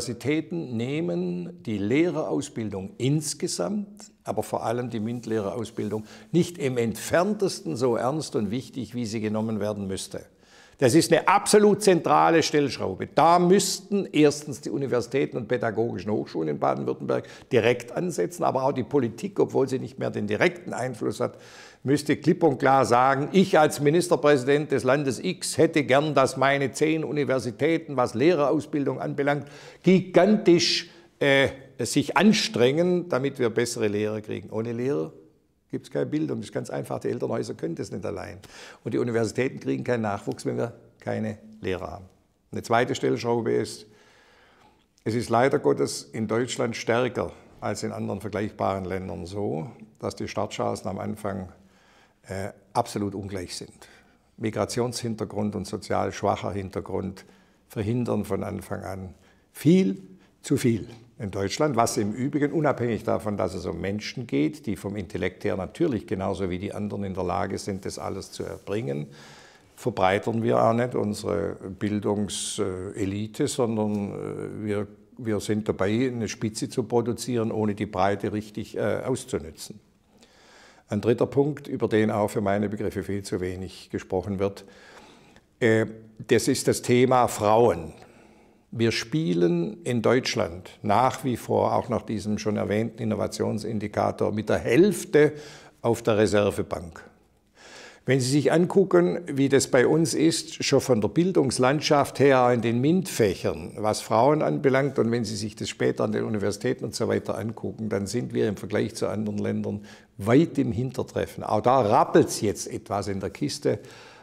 Universitäten nehmen die Lehrerausbildung insgesamt, aber vor allem die MINT-Lehrerausbildung, nicht im entferntesten so ernst und wichtig, wie sie genommen werden müsste. Das ist eine absolut zentrale Stellschraube. Da müssten erstens die Universitäten und pädagogischen Hochschulen in Baden-Württemberg direkt ansetzen, aber auch die Politik, obwohl sie nicht mehr den direkten Einfluss hat, müsste klipp und klar sagen, ich als Ministerpräsident des Landes X hätte gern, dass meine zehn Universitäten, was Lehrerausbildung anbelangt, gigantisch äh, sich anstrengen, damit wir bessere Lehrer kriegen. Ohne Lehrer gibt es keine Bildung. Das ist ganz einfach. Die Elternhäuser können das nicht allein. Und die Universitäten kriegen keinen Nachwuchs, wenn wir keine Lehrer haben. Eine zweite Stellschraube ist, es ist leider Gottes in Deutschland stärker als in anderen vergleichbaren Ländern so, dass die Startchancen am Anfang äh, absolut ungleich sind. Migrationshintergrund und sozial schwacher Hintergrund verhindern von Anfang an viel zu viel in Deutschland, was im Übrigen unabhängig davon, dass es um Menschen geht, die vom Intellekt her natürlich genauso wie die anderen in der Lage sind, das alles zu erbringen, verbreitern wir auch nicht unsere Bildungselite, sondern äh, wir, wir sind dabei, eine Spitze zu produzieren, ohne die Breite richtig äh, auszunützen. Ein dritter Punkt, über den auch für meine Begriffe viel zu wenig gesprochen wird, äh, das ist das Thema Frauen. Wir spielen in Deutschland nach wie vor, auch nach diesem schon erwähnten Innovationsindikator, mit der Hälfte auf der Reservebank. Wenn Sie sich angucken, wie das bei uns ist, schon von der Bildungslandschaft her in den MINT-Fächern, was Frauen anbelangt, und wenn Sie sich das später an den Universitäten und so weiter angucken, dann sind wir im Vergleich zu anderen Ländern weit im Hintertreffen. Auch da rappelt es jetzt etwas in der Kiste,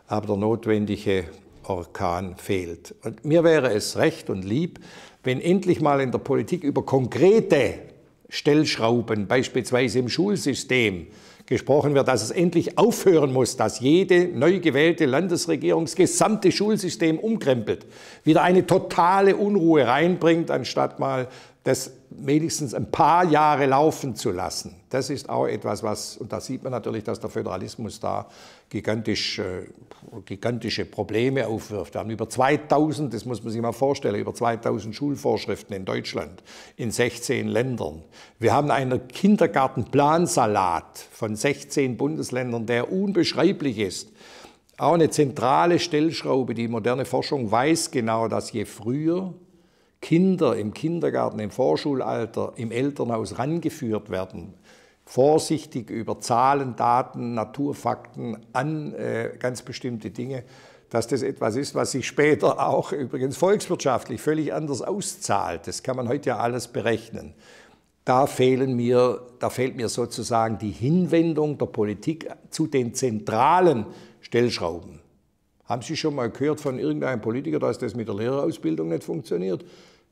aber der notwendige Orkan fehlt. Und mir wäre es recht und lieb, wenn endlich mal in der Politik über konkrete Stellschrauben, beispielsweise im Schulsystem, gesprochen wird, dass es endlich aufhören muss, dass jede neu gewählte Landesregierung das gesamte Schulsystem umkrempelt, wieder eine totale Unruhe reinbringt, anstatt mal das wenigstens ein paar Jahre laufen zu lassen. Das ist auch etwas, was, und da sieht man natürlich, dass der Föderalismus da gigantisch, äh, gigantische Probleme aufwirft. Wir haben über 2000, das muss man sich mal vorstellen, über 2000 Schulvorschriften in Deutschland, in 16 Ländern. Wir haben einen Kindergartenplansalat von 16 Bundesländern, der unbeschreiblich ist. Auch eine zentrale Stellschraube, die moderne Forschung weiß genau, dass je früher Kinder im Kindergarten, im Vorschulalter, im Elternhaus rangeführt werden, vorsichtig über Zahlen, Daten, Naturfakten an äh, ganz bestimmte Dinge, dass das etwas ist, was sich später auch übrigens volkswirtschaftlich völlig anders auszahlt. Das kann man heute ja alles berechnen. Da, fehlen mir, da fehlt mir sozusagen die Hinwendung der Politik zu den zentralen Stellschrauben. Haben Sie schon mal gehört von irgendeinem Politiker, dass das mit der Lehrerausbildung nicht funktioniert?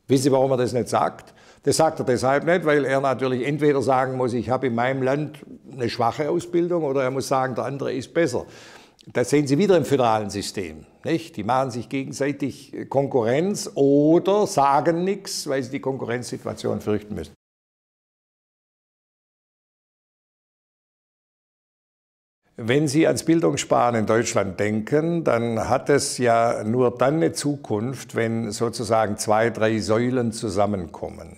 Wissen Sie, warum er das nicht sagt? Das sagt er deshalb nicht, weil er natürlich entweder sagen muss, ich habe in meinem Land eine schwache Ausbildung oder er muss sagen, der andere ist besser. Das sehen Sie wieder im föderalen System. Nicht? Die machen sich gegenseitig Konkurrenz oder sagen nichts, weil sie die Konkurrenzsituation fürchten müssen. Wenn Sie ans Bildungssparen in Deutschland denken, dann hat es ja nur dann eine Zukunft, wenn sozusagen zwei, drei Säulen zusammenkommen.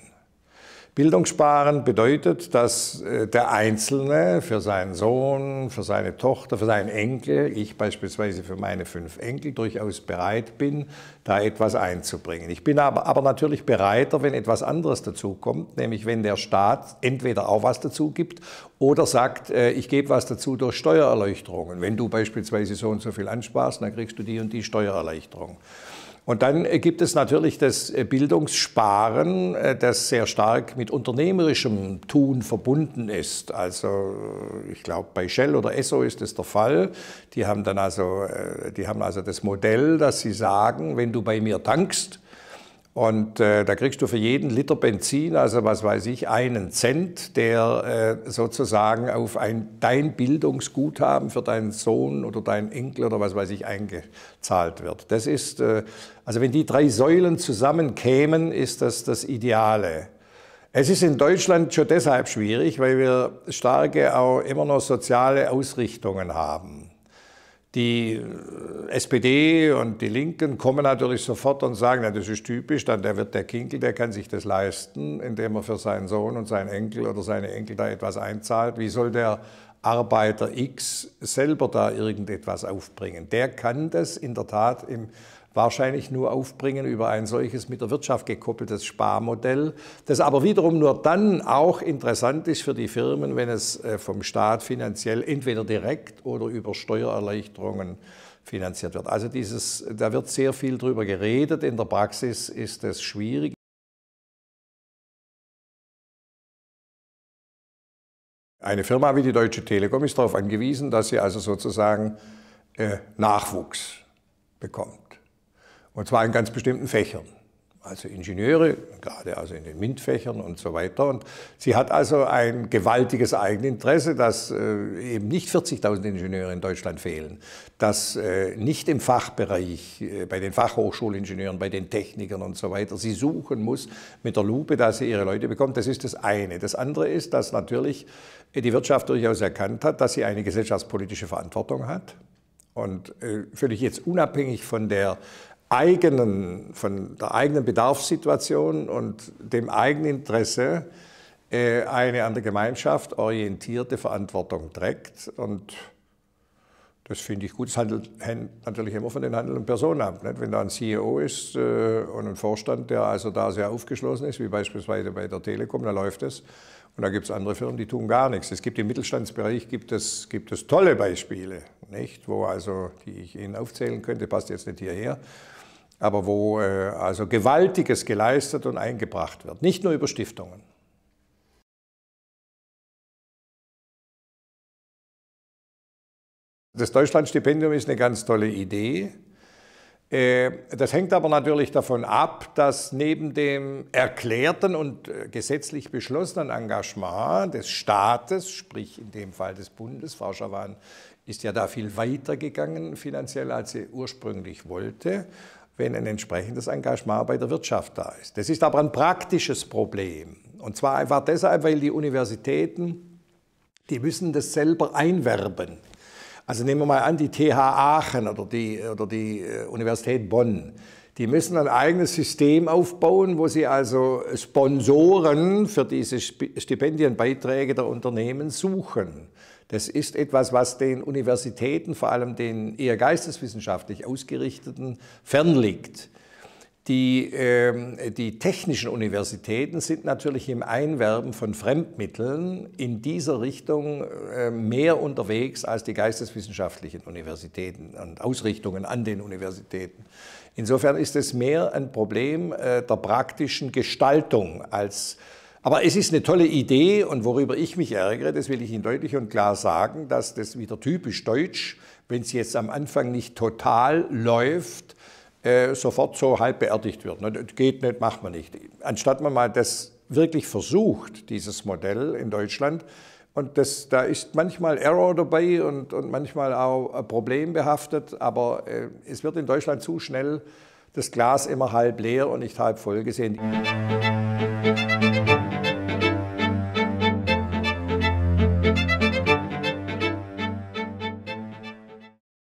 Bildungssparen bedeutet, dass äh, der Einzelne für seinen Sohn, für seine Tochter, für seinen Enkel, ich beispielsweise für meine fünf Enkel, durchaus bereit bin, da etwas einzubringen. Ich bin aber, aber natürlich bereiter, wenn etwas anderes dazukommt, nämlich wenn der Staat entweder auch was dazu gibt oder sagt, äh, ich gebe was dazu durch Steuererleuchterungen. Wenn du beispielsweise so und so viel ansparst, dann kriegst du die und die Steuererleichterung. Und dann äh, gibt es natürlich das äh, Bildungssparen, äh, das sehr stark mit unternehmerischem Tun verbunden ist. Also ich glaube, bei Shell oder Esso ist das der Fall. Die haben dann also, die haben also das Modell, dass sie sagen, wenn du bei mir tankst, und äh, da kriegst du für jeden Liter Benzin, also was weiß ich, einen Cent, der äh, sozusagen auf ein, dein Bildungsguthaben für deinen Sohn oder deinen Enkel oder was weiß ich eingezahlt wird. Das ist, äh, also wenn die drei Säulen zusammenkämen, ist das das Ideale. Es ist in Deutschland schon deshalb schwierig, weil wir starke, auch immer noch soziale Ausrichtungen haben. Die äh, SPD und die Linken kommen natürlich sofort und sagen, na, das ist typisch, dann der wird der Kinkel, der kann sich das leisten, indem er für seinen Sohn und seinen Enkel oder seine Enkel da etwas einzahlt. Wie soll der Arbeiter X selber da irgendetwas aufbringen? Der kann das in der Tat im wahrscheinlich nur aufbringen über ein solches mit der Wirtschaft gekoppeltes Sparmodell, das aber wiederum nur dann auch interessant ist für die Firmen, wenn es äh, vom Staat finanziell entweder direkt oder über Steuererleichterungen finanziert wird. Also dieses, da wird sehr viel drüber geredet, in der Praxis ist es schwierig. Eine Firma wie die Deutsche Telekom ist darauf angewiesen, dass sie also sozusagen äh, Nachwuchs bekommt. Und zwar in ganz bestimmten Fächern. Also Ingenieure, gerade also in den MINT-Fächern und so weiter. Und sie hat also ein gewaltiges Eigeninteresse, dass äh, eben nicht 40.000 Ingenieure in Deutschland fehlen, dass äh, nicht im Fachbereich, äh, bei den Fachhochschulingenieuren, bei den Technikern und so weiter, sie suchen muss mit der Lupe, dass sie ihre Leute bekommt. Das ist das eine. Das andere ist, dass natürlich die Wirtschaft durchaus erkannt hat, dass sie eine gesellschaftspolitische Verantwortung hat. Und völlig jetzt unabhängig von der eigenen, von der eigenen Bedarfssituation und dem eigenen Interesse äh, eine an der Gemeinschaft orientierte Verantwortung trägt. Und das finde ich gut. Es handelt natürlich immer von den handelnden Personen ab. Nicht? Wenn da ein CEO ist äh, und ein Vorstand, der also da sehr aufgeschlossen ist, wie beispielsweise bei der Telekom, da läuft es. Und da gibt es andere Firmen, die tun gar nichts. Es gibt im Mittelstandsbereich gibt es, gibt es tolle Beispiele, nicht? wo also, die ich Ihnen aufzählen könnte, passt jetzt nicht hierher aber wo äh, also Gewaltiges geleistet und eingebracht wird, nicht nur über Stiftungen. Das Deutschlandstipendium ist eine ganz tolle Idee. Äh, das hängt aber natürlich davon ab, dass neben dem erklärten und äh, gesetzlich beschlossenen Engagement des Staates, sprich in dem Fall des Bundes, Frau Schawan ist ja da viel weiter gegangen finanziell, als sie ursprünglich wollte, wenn ein entsprechendes Engagement bei der Wirtschaft da ist. Das ist aber ein praktisches Problem. Und zwar einfach deshalb, weil die Universitäten, die müssen das selber einwerben. Also nehmen wir mal an, die TH Aachen oder die, oder die äh, Universität Bonn. Die müssen ein eigenes System aufbauen, wo sie also Sponsoren für diese Stipendienbeiträge der Unternehmen suchen. Das ist etwas, was den Universitäten, vor allem den eher geisteswissenschaftlich ausgerichteten, fernliegt. Die, ähm, die technischen Universitäten sind natürlich im Einwerben von Fremdmitteln in dieser Richtung äh, mehr unterwegs als die geisteswissenschaftlichen Universitäten und Ausrichtungen an den Universitäten. Insofern ist es mehr ein Problem äh, der praktischen Gestaltung als aber es ist eine tolle Idee und worüber ich mich ärgere, das will ich Ihnen deutlich und klar sagen, dass das wieder typisch deutsch, wenn es jetzt am Anfang nicht total läuft, äh, sofort so halb beerdigt wird. Ne, das geht nicht, macht man nicht. Anstatt man mal das wirklich versucht, dieses Modell in Deutschland, und das, da ist manchmal Error dabei und, und manchmal auch problembehaftet, aber äh, es wird in Deutschland zu schnell das Glas immer halb leer und nicht halb voll gesehen. Musik